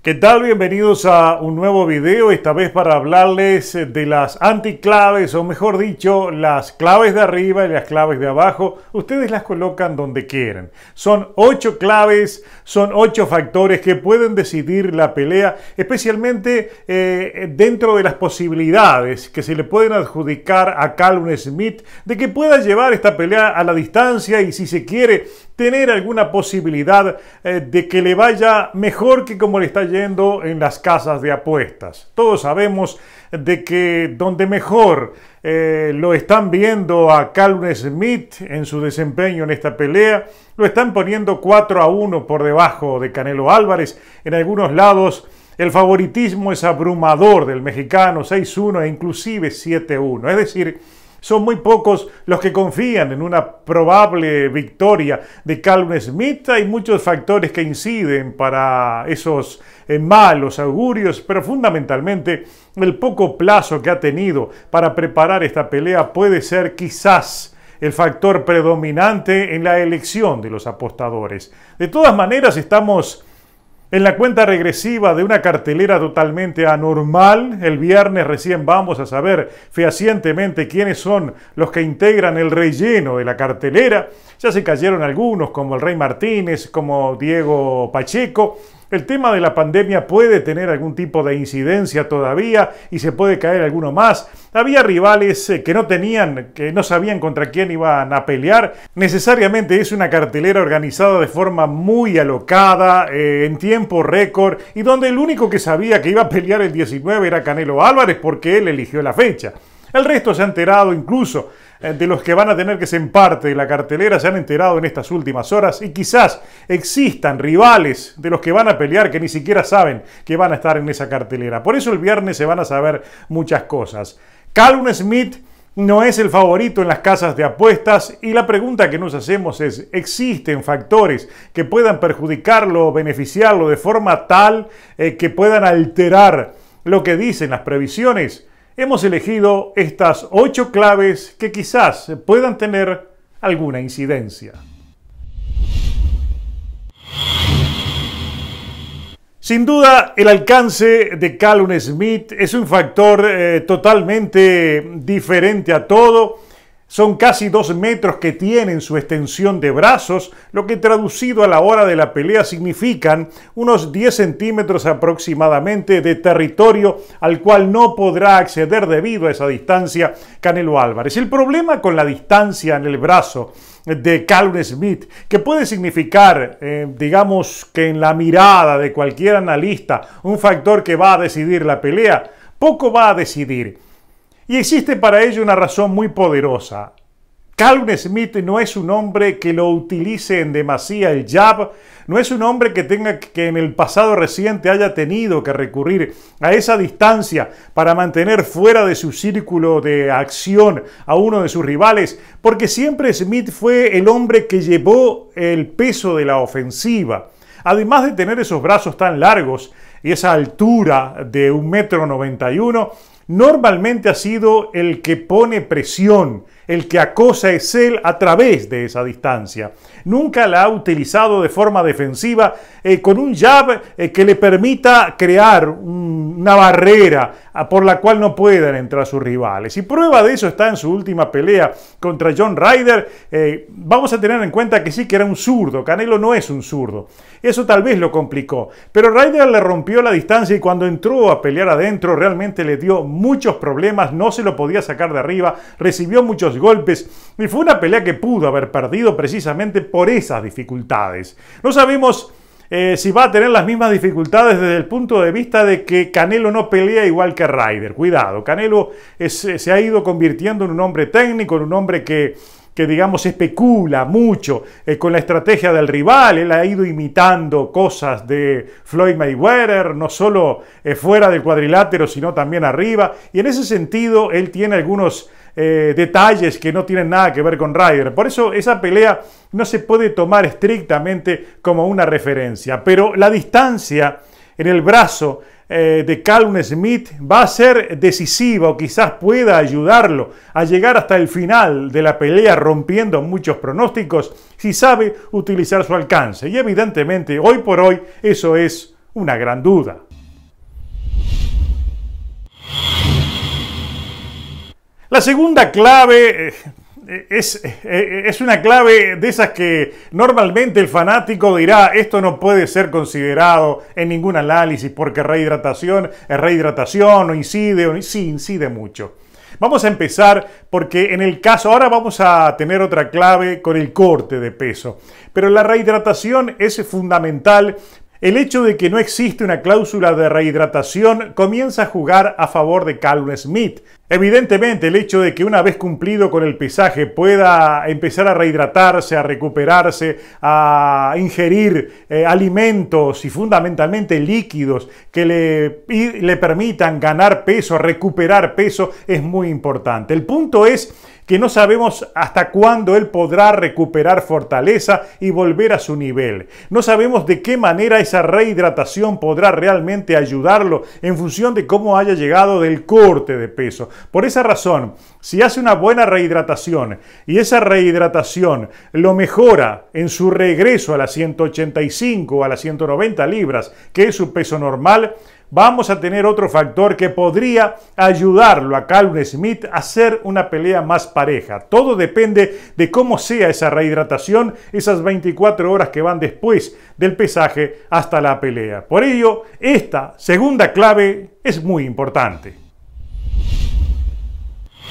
¿Qué tal? Bienvenidos a un nuevo video, esta vez para hablarles de las anticlaves o mejor dicho, las claves de arriba y las claves de abajo. Ustedes las colocan donde quieran. Son ocho claves, son ocho factores que pueden decidir la pelea, especialmente eh, dentro de las posibilidades que se le pueden adjudicar a calvin Smith de que pueda llevar esta pelea a la distancia y si se quiere tener alguna posibilidad eh, de que le vaya mejor que como le está yendo en las casas de apuestas. Todos sabemos de que donde mejor eh, lo están viendo a Calvin Smith en su desempeño en esta pelea, lo están poniendo 4 a 1 por debajo de Canelo Álvarez. En algunos lados el favoritismo es abrumador del mexicano, 6-1 e inclusive 7-1. Es decir, son muy pocos los que confían en una probable victoria de Calvin Smith. Hay muchos factores que inciden para esos eh, malos augurios, pero fundamentalmente el poco plazo que ha tenido para preparar esta pelea puede ser quizás el factor predominante en la elección de los apostadores. De todas maneras, estamos en la cuenta regresiva de una cartelera totalmente anormal, el viernes recién vamos a saber fehacientemente quiénes son los que integran el relleno de la cartelera. Ya se cayeron algunos, como el Rey Martínez, como Diego Pacheco, el tema de la pandemia puede tener algún tipo de incidencia todavía y se puede caer alguno más. Había rivales eh, que no tenían, que no sabían contra quién iban a pelear. Necesariamente es una cartelera organizada de forma muy alocada, eh, en tiempo récord, y donde el único que sabía que iba a pelear el 19 era Canelo Álvarez porque él eligió la fecha. El resto se ha enterado incluso de los que van a tener que ser parte de la cartelera se han enterado en estas últimas horas y quizás existan rivales de los que van a pelear que ni siquiera saben que van a estar en esa cartelera. Por eso el viernes se van a saber muchas cosas. Calvin Smith no es el favorito en las casas de apuestas y la pregunta que nos hacemos es, ¿existen factores que puedan perjudicarlo o beneficiarlo de forma tal eh, que puedan alterar lo que dicen las previsiones? hemos elegido estas ocho claves que quizás puedan tener alguna incidencia. Sin duda, el alcance de Callum Smith es un factor eh, totalmente diferente a todo son casi dos metros que tienen su extensión de brazos, lo que traducido a la hora de la pelea significan unos 10 centímetros aproximadamente de territorio al cual no podrá acceder debido a esa distancia Canelo Álvarez. El problema con la distancia en el brazo de Calvin Smith, que puede significar, eh, digamos que en la mirada de cualquier analista, un factor que va a decidir la pelea, poco va a decidir y existe para ello una razón muy poderosa. Calvin Smith no es un hombre que lo utilice en demasía el jab, no es un hombre que tenga que en el pasado reciente haya tenido que recurrir a esa distancia para mantener fuera de su círculo de acción a uno de sus rivales, porque siempre Smith fue el hombre que llevó el peso de la ofensiva. Además de tener esos brazos tan largos y esa altura de un metro noventa y normalmente ha sido el que pone presión, el que acosa es él a través de esa distancia. Nunca la ha utilizado de forma defensiva eh, con un jab eh, que le permita crear una barrera ah, por la cual no puedan entrar sus rivales. Y prueba de eso está en su última pelea contra John Ryder. Eh, vamos a tener en cuenta que sí que era un zurdo. Canelo no es un zurdo. Eso tal vez lo complicó. Pero Ryder le rompió la distancia y cuando entró a pelear adentro realmente le dio muchos problemas, no se lo podía sacar de arriba, recibió muchos golpes y fue una pelea que pudo haber perdido precisamente por esas dificultades. No sabemos eh, si va a tener las mismas dificultades desde el punto de vista de que Canelo no pelea igual que Ryder. Cuidado, Canelo eh, se ha ido convirtiendo en un hombre técnico, en un hombre que que digamos especula mucho eh, con la estrategia del rival. Él ha ido imitando cosas de Floyd Mayweather, no solo eh, fuera del cuadrilátero, sino también arriba. Y en ese sentido, él tiene algunos eh, detalles que no tienen nada que ver con Ryder. Por eso esa pelea no se puede tomar estrictamente como una referencia. Pero la distancia en el brazo eh, de Calvin Smith va a ser decisiva o quizás pueda ayudarlo a llegar hasta el final de la pelea rompiendo muchos pronósticos si sabe utilizar su alcance. Y evidentemente hoy por hoy eso es una gran duda. La segunda clave... Eh, eh, eh, es, una clave de esas que normalmente el fanático dirá, esto no puede ser considerado en ningún análisis porque rehidratación es eh, rehidratación o incide, o, sí, incide mucho. Vamos a empezar porque en el caso, ahora vamos a tener otra clave con el corte de peso, pero la rehidratación es fundamental el hecho de que no existe una cláusula de rehidratación comienza a jugar a favor de Calvin Smith, Evidentemente el hecho de que una vez cumplido con el pesaje pueda empezar a rehidratarse, a recuperarse, a ingerir eh, alimentos y fundamentalmente líquidos que le permitan ganar peso, recuperar peso, es muy importante. El punto es que no sabemos hasta cuándo él podrá recuperar fortaleza y volver a su nivel. No sabemos de qué manera esa rehidratación podrá realmente ayudarlo en función de cómo haya llegado del corte de peso. Por esa razón, si hace una buena rehidratación y esa rehidratación lo mejora en su regreso a las 185 o a las 190 libras, que es su peso normal, vamos a tener otro factor que podría ayudarlo a Calvin Smith a hacer una pelea más pareja. Todo depende de cómo sea esa rehidratación, esas 24 horas que van después del pesaje hasta la pelea. Por ello, esta segunda clave es muy importante.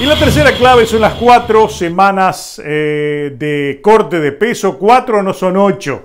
Y la tercera clave son las cuatro semanas eh, de corte de peso. Cuatro no son ocho.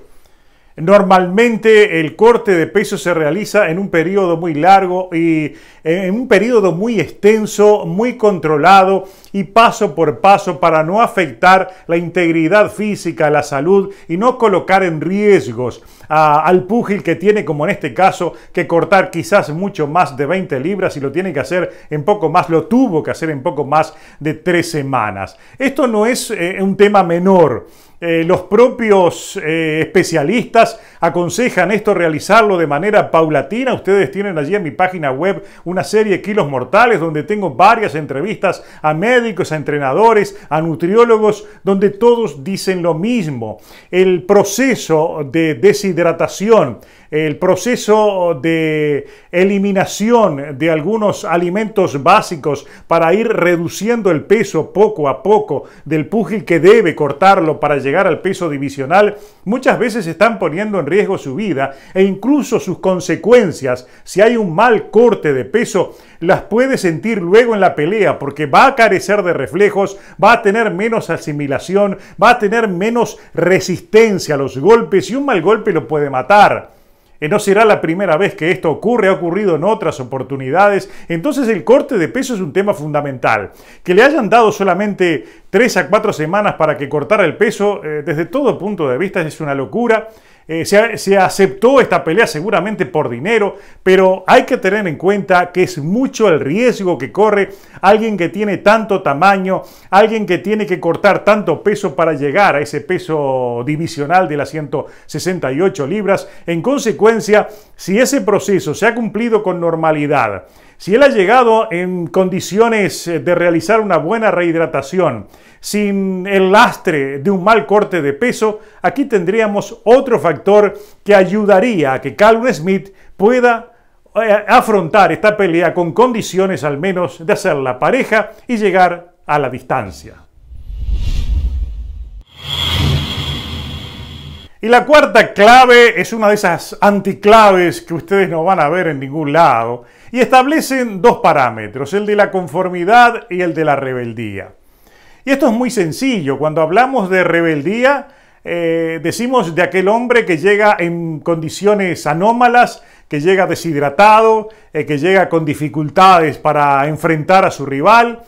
Normalmente el corte de peso se realiza en un periodo muy largo y eh, en un periodo muy extenso, muy controlado y paso por paso para no afectar la integridad física, la salud y no colocar en riesgos al púgil que tiene, como en este caso, que cortar quizás mucho más de 20 libras y lo tiene que hacer en poco más, lo tuvo que hacer en poco más de tres semanas. Esto no es eh, un tema menor. Eh, los propios eh, especialistas aconsejan esto, realizarlo de manera paulatina. Ustedes tienen allí en mi página web una serie de Kilos Mortales donde tengo varias entrevistas a médicos, a entrenadores, a nutriólogos, donde todos dicen lo mismo. El proceso de deshidratación el proceso de eliminación de algunos alimentos básicos para ir reduciendo el peso poco a poco del púgil que debe cortarlo para llegar al peso divisional, muchas veces están poniendo en riesgo su vida e incluso sus consecuencias. Si hay un mal corte de peso, las puede sentir luego en la pelea porque va a carecer de reflejos, va a tener menos asimilación, va a tener menos resistencia a los golpes y un mal golpe lo puede matar. Eh, no será la primera vez que esto ocurre, ha ocurrido en otras oportunidades. Entonces el corte de peso es un tema fundamental. Que le hayan dado solamente 3 a 4 semanas para que cortara el peso, eh, desde todo punto de vista es una locura. Eh, se, se, aceptó esta pelea seguramente por dinero, pero hay que tener en cuenta que es mucho el riesgo que corre alguien que tiene tanto tamaño, alguien que tiene que cortar tanto peso para llegar a ese peso divisional de las 168 libras. En consecuencia, si ese proceso se ha cumplido con normalidad, si él ha llegado en condiciones eh, de realizar una buena rehidratación, sin el lastre de un mal corte de peso, aquí tendríamos otro factor que ayudaría a que Calvin Smith pueda eh, afrontar esta pelea con condiciones al menos de hacer la pareja y llegar a la distancia. Y la cuarta clave es una de esas anticlaves que ustedes no van a ver en ningún lado y establecen dos parámetros, el de la conformidad y el de la rebeldía. Y esto es muy sencillo, cuando hablamos de rebeldía, eh, decimos de aquel hombre que llega en condiciones anómalas, que llega deshidratado, eh, que llega con dificultades para enfrentar a su rival,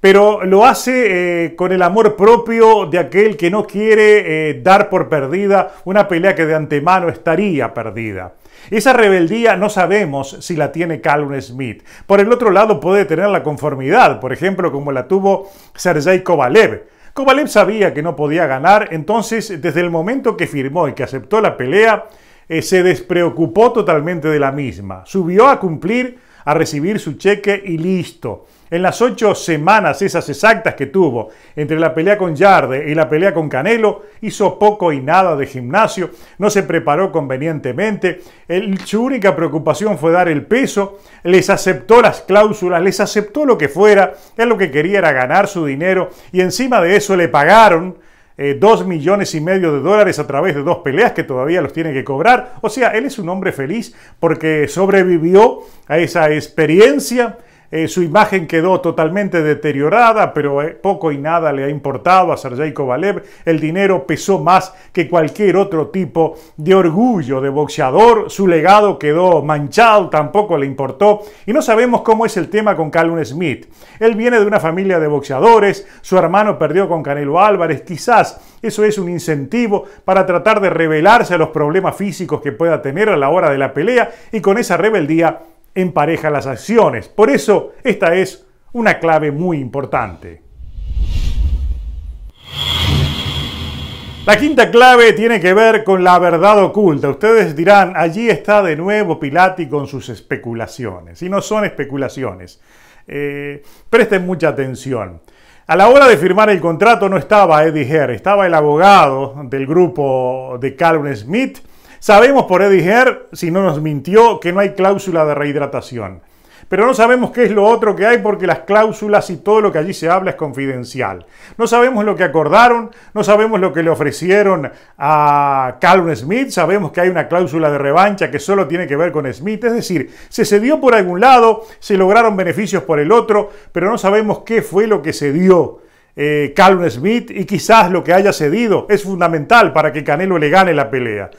pero lo hace eh, con el amor propio de aquel que no quiere eh, dar por perdida una pelea que de antemano estaría perdida. Esa rebeldía no sabemos si la tiene Calvin Smith. Por el otro lado puede tener la conformidad, por ejemplo, como la tuvo Sergei Kovalev. Kovalev sabía que no podía ganar, entonces desde el momento que firmó y que aceptó la pelea, eh, se despreocupó totalmente de la misma. Subió a cumplir, a recibir su cheque y listo. En las ocho semanas esas exactas que tuvo entre la pelea con Yarde y la pelea con Canelo, hizo poco y nada de gimnasio, no se preparó convenientemente, su única preocupación fue dar el peso, les aceptó las cláusulas, les aceptó lo que fuera, él lo que quería era ganar su dinero y encima de eso le pagaron eh, dos millones y medio de dólares a través de dos peleas que todavía los tiene que cobrar. O sea, él es un hombre feliz porque sobrevivió a esa experiencia eh, su imagen quedó totalmente deteriorada, pero eh, poco y nada le ha importado a Sergei Kovalev. El dinero pesó más que cualquier otro tipo de orgullo de boxeador. Su legado quedó manchado, tampoco le importó. Y no sabemos cómo es el tema con Calun Smith. Él viene de una familia de boxeadores, su hermano perdió con Canelo Álvarez. Quizás eso es un incentivo para tratar de revelarse a los problemas físicos que pueda tener a la hora de la pelea y con esa rebeldía empareja las acciones. Por eso, esta es una clave muy importante. La quinta clave tiene que ver con la verdad oculta. Ustedes dirán, allí está de nuevo Pilati con sus especulaciones. Y no son especulaciones. Eh, presten mucha atención. A la hora de firmar el contrato no estaba Eddie Herr, estaba el abogado del grupo de Calvin Smith Sabemos por Eddie Herr, si no nos mintió, que no hay cláusula de rehidratación. Pero no sabemos qué es lo otro que hay porque las cláusulas y todo lo que allí se habla es confidencial. No sabemos lo que acordaron, no sabemos lo que le ofrecieron a Calvin Smith, sabemos que hay una cláusula de revancha que solo tiene que ver con Smith. Es decir, se cedió por algún lado, se lograron beneficios por el otro, pero no sabemos qué fue lo que se dio. Eh, Calvin Smith y quizás lo que haya cedido es fundamental para que Canelo le gane la pelea.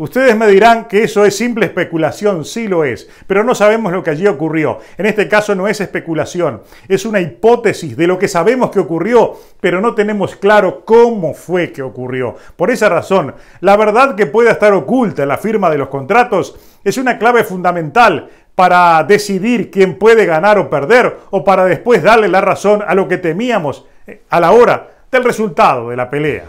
Ustedes me dirán que eso es simple especulación, sí lo es, pero no sabemos lo que allí ocurrió. En este caso no es especulación, es una hipótesis de lo que sabemos que ocurrió, pero no tenemos claro cómo fue que ocurrió. Por esa razón, la verdad que pueda estar oculta en la firma de los contratos es una clave fundamental para decidir quién puede ganar o perder o para después darle la razón a lo que temíamos eh, a la hora del resultado de la pelea.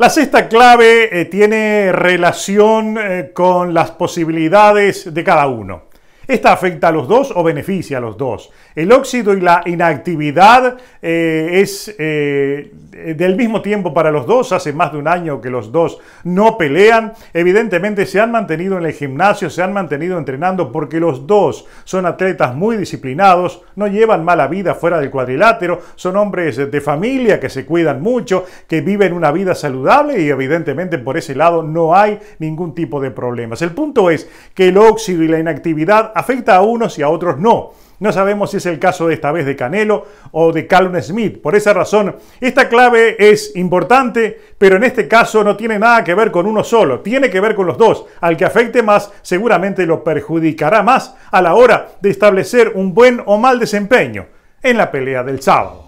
La sexta clave eh, tiene relación eh, con las posibilidades de cada uno. Esta afecta a los dos o beneficia a los dos. El óxido y la inactividad eh, es eh, del mismo tiempo para los dos. Hace más de un año que los dos no pelean. Evidentemente se han mantenido en el gimnasio, se han mantenido entrenando porque los dos son atletas muy disciplinados, no llevan mala vida fuera del cuadrilátero, son hombres de familia que se cuidan mucho, que viven una vida saludable y evidentemente por ese lado no hay ningún tipo de problemas. El punto es que el óxido y la inactividad afecta a unos y a otros no. No sabemos si es el caso de esta vez de Canelo o de Callum Smith. Por esa razón, esta clave es importante, pero en este caso no tiene nada que ver con uno solo, tiene que ver con los dos. Al que afecte más, seguramente lo perjudicará más a la hora de establecer un buen o mal desempeño en la pelea del sábado.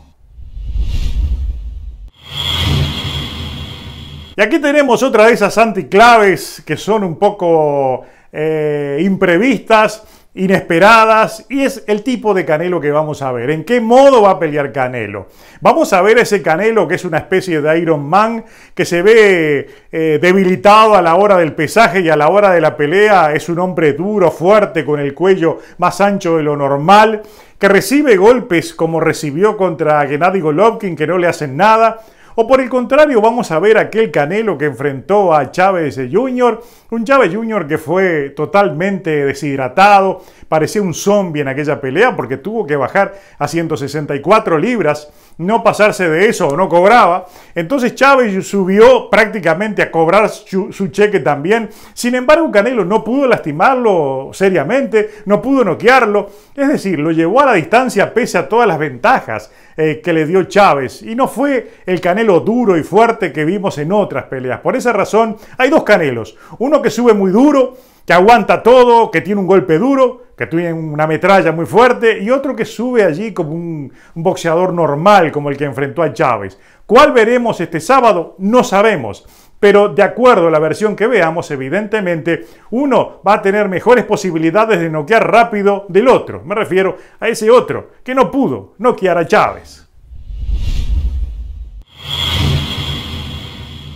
Y aquí tenemos otra de esas anticlaves que son un poco eh, imprevistas inesperadas y es el tipo de Canelo que vamos a ver. ¿En qué modo va a pelear Canelo? Vamos a ver ese Canelo que es una especie de Iron Man que se ve eh, debilitado a la hora del pesaje y a la hora de la pelea. Es un hombre duro, fuerte, con el cuello más ancho de lo normal, que recibe golpes como recibió contra Gennady Golovkin que no le hacen nada o por el contrario, vamos a ver aquel Canelo que enfrentó a Chávez Jr., un Chávez Jr. que fue totalmente deshidratado, parecía un zombie en aquella pelea porque tuvo que bajar a 164 libras no pasarse de eso o no cobraba. Entonces Chávez subió prácticamente a cobrar su, cheque también. Sin embargo, Canelo no pudo lastimarlo seriamente, no pudo noquearlo. Es decir, lo llevó a la distancia pese a todas las ventajas eh, que le dio Chávez. Y no fue el Canelo duro y fuerte que vimos en otras peleas. Por esa razón, hay dos Canelos. Uno que sube muy duro, que aguanta todo, que tiene un golpe duro que tiene una metralla muy fuerte, y otro que sube allí como un, boxeador normal, como el que enfrentó a Chávez. ¿Cuál veremos este sábado? No sabemos. Pero de acuerdo a la versión que veamos, evidentemente, uno va a tener mejores posibilidades de noquear rápido del otro. Me refiero a ese otro que no pudo noquear a Chávez.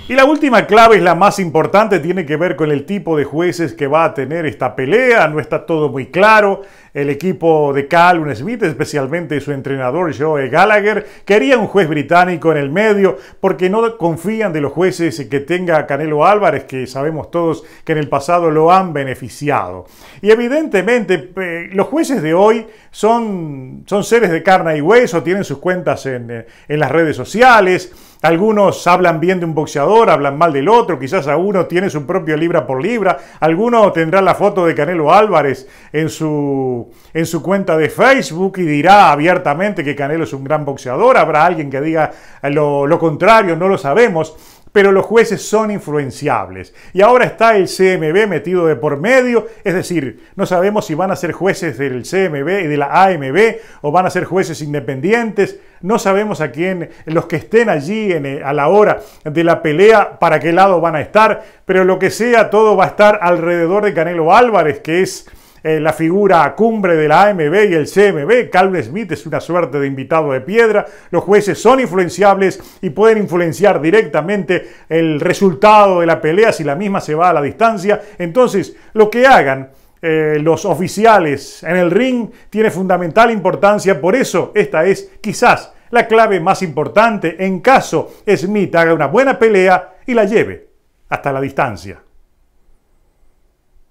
Y la última clave es la más importante, tiene que ver con el tipo de jueces que va a tener esta pelea, no está todo muy claro. El equipo de Calvin Smith, especialmente su entrenador Joe Gallagher, quería un juez británico en el medio porque no confían de los jueces que tenga Canelo Álvarez, que sabemos todos que en el pasado lo han beneficiado. Y evidentemente eh, los jueces de hoy son, son seres de carne y hueso, tienen sus cuentas en, eh, en las redes sociales algunos hablan bien de un boxeador, hablan mal del otro, quizás a uno tiene su propio libra por libra, alguno tendrá la foto de Canelo Álvarez en su, en su cuenta de Facebook y dirá abiertamente que Canelo es un gran boxeador, habrá alguien que diga lo, lo contrario, no lo sabemos, pero los jueces son influenciables. Y ahora está el CMB metido de por medio, es decir, no sabemos si van a ser jueces del CMB y de la AMB o van a ser jueces independientes, no sabemos a quién, los que estén allí en, eh, a la hora de la pelea, para qué lado van a estar, pero lo que sea, todo va a estar alrededor de Canelo Álvarez, que es eh, la figura cumbre de la AMB y el CMB. Calvin Smith es una suerte de invitado de piedra. Los jueces son influenciables y pueden influenciar directamente el resultado de la pelea si la misma se va a la distancia. Entonces, lo que hagan eh, los oficiales en el ring tiene fundamental importancia. Por eso, esta es quizás la clave más importante en caso Smith haga una buena pelea y la lleve hasta la distancia.